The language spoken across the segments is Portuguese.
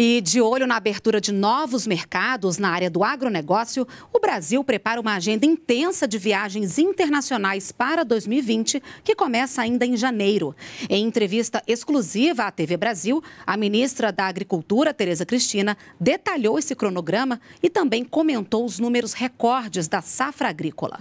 E de olho na abertura de novos mercados na área do agronegócio, o Brasil prepara uma agenda intensa de viagens internacionais para 2020, que começa ainda em janeiro. Em entrevista exclusiva à TV Brasil, a ministra da Agricultura, Tereza Cristina, detalhou esse cronograma e também comentou os números recordes da safra agrícola.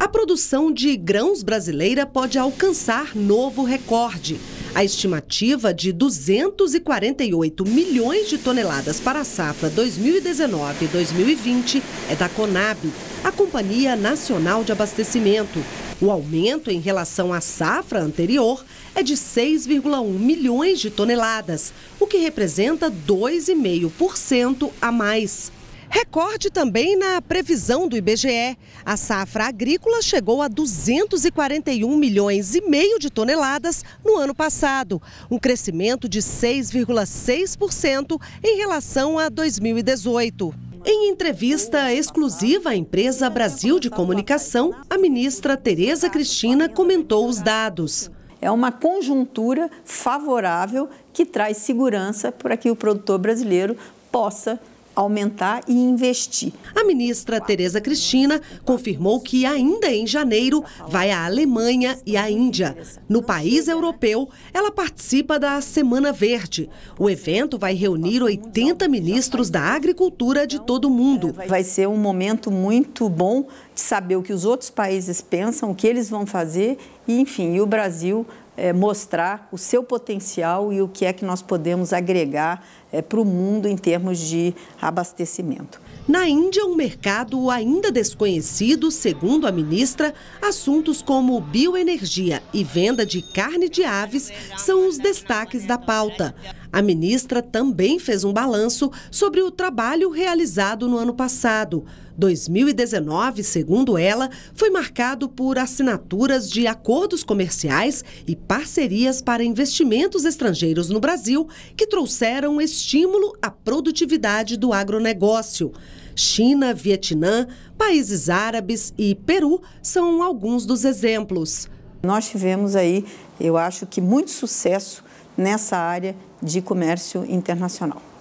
A produção de grãos brasileira pode alcançar novo recorde. A estimativa de 248 milhões de toneladas para a safra 2019-2020 é da Conab, a Companhia Nacional de Abastecimento. O aumento em relação à safra anterior é de 6,1 milhões de toneladas, o que representa 2,5% a mais. Recorde também na previsão do IBGE. A safra agrícola chegou a 241 milhões e meio de toneladas no ano passado, um crescimento de 6,6% em relação a 2018. Em entrevista exclusiva à empresa Brasil de Comunicação, a ministra Tereza Cristina comentou os dados. É uma conjuntura favorável que traz segurança para que o produtor brasileiro possa aumentar e investir. A ministra Tereza Cristina confirmou que ainda em janeiro vai à Alemanha e à Índia. No país europeu, ela participa da Semana Verde. O evento vai reunir 80 ministros da agricultura de todo o mundo. Vai ser um momento muito bom de saber o que os outros países pensam, o que eles vão fazer e, enfim, e o Brasil é, mostrar o seu potencial e o que é que nós podemos agregar é, para o mundo em termos de abastecimento. Na Índia, um mercado ainda desconhecido, segundo a ministra, assuntos como bioenergia e venda de carne de aves são os destaques da pauta. A ministra também fez um balanço sobre o trabalho realizado no ano passado. 2019, segundo ela, foi marcado por assinaturas de acordos comerciais e parcerias para investimentos estrangeiros no Brasil, que trouxeram estímulo à produtividade do agronegócio. China, Vietnã, países árabes e Peru são alguns dos exemplos. Nós tivemos aí, eu acho que muito sucesso nessa área de comércio internacional.